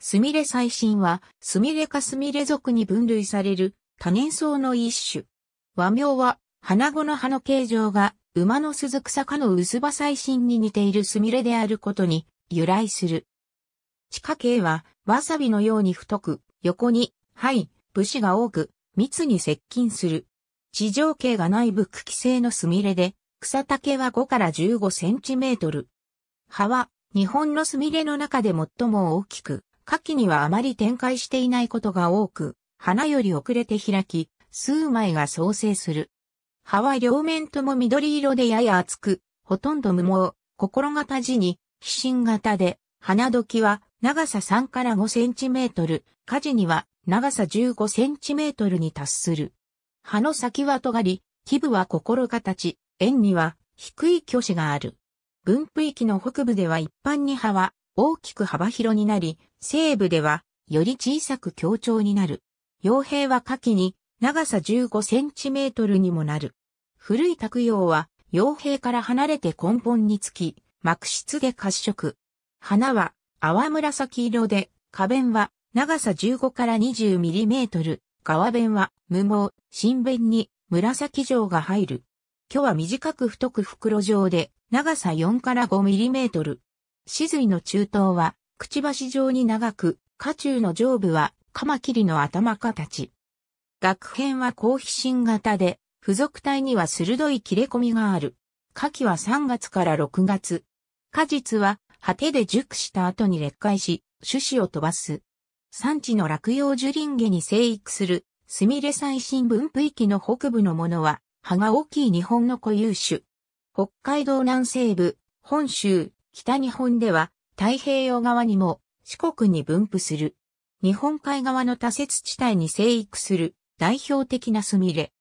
スミレ最新は、スミレかスミレ属に分類される多年草の一種。和名は、花子の葉の形状が、馬の鈴草かの薄葉最新に似ているスミレであることに由来する。地下茎は、わさびのように太く、横に、灰、武士が多く、密に接近する。地上茎が内部茎性のスミレで、草丈は5から15センチメートル。葉は、日本のスミレの中で最も大きく、夏季にはあまり展開していないことが多く、花より遅れて開き、数枚が創生する。葉は両面とも緑色でやや厚く、ほとんど無毛、心型地に、皮心型で、花時は長さ3から5センチメートル、果樹には長さ15センチメートルに達する。葉の先は尖り、基部は心形、円には低い虚子がある。分布域の北部では一般に葉は大きく幅広になり、西部ではより小さく強調になる。傭兵は下記に長さ15センチメートルにもなる。古い卓用は傭兵から離れて根本につき、幕室で褐色。花は淡紫色で、花弁は長さ15から20ミリメートル、側弁は無毛、新弁に紫状が入る。巨は短く太く袋状で、長さ4から5ミリメートル。死髄の中頭は、くちばし状に長く、下中の上部は、カマキリの頭形。学編は高飛信型で、付属体には鋭い切れ込みがある。夏季は3月から6月。果実は、果てで熟した後に劣化し、種子を飛ばす。産地の落葉樹林下に生育する、スミレ最新分布域の北部のものは、葉が大きい日本の固有種。北海道南西部、本州、北日本では太平洋側にも四国に分布する。日本海側の多雪地帯に生育する代表的なスミレ。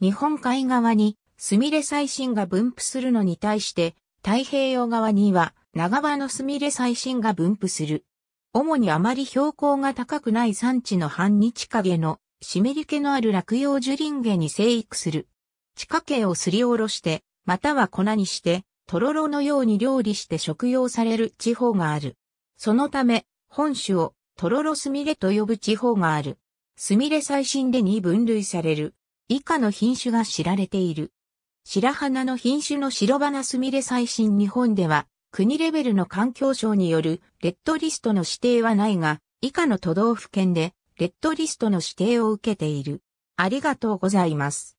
日本海側にスミレ最新が分布するのに対して太平洋側には長場のスミレ最新が分布する。主にあまり標高が高くない山地の半日陰の湿り気のある落葉樹林下に生育する。地下茎をすりおろして、または粉にして、とろろのように料理して食用される地方がある。そのため、本種をとろろすみれと呼ぶ地方がある。すみれ最新でに分類される。以下の品種が知られている。白花の品種の白花すみれ最新日本では、国レベルの環境省によるレッドリストの指定はないが、以下の都道府県でレッドリストの指定を受けている。ありがとうございます。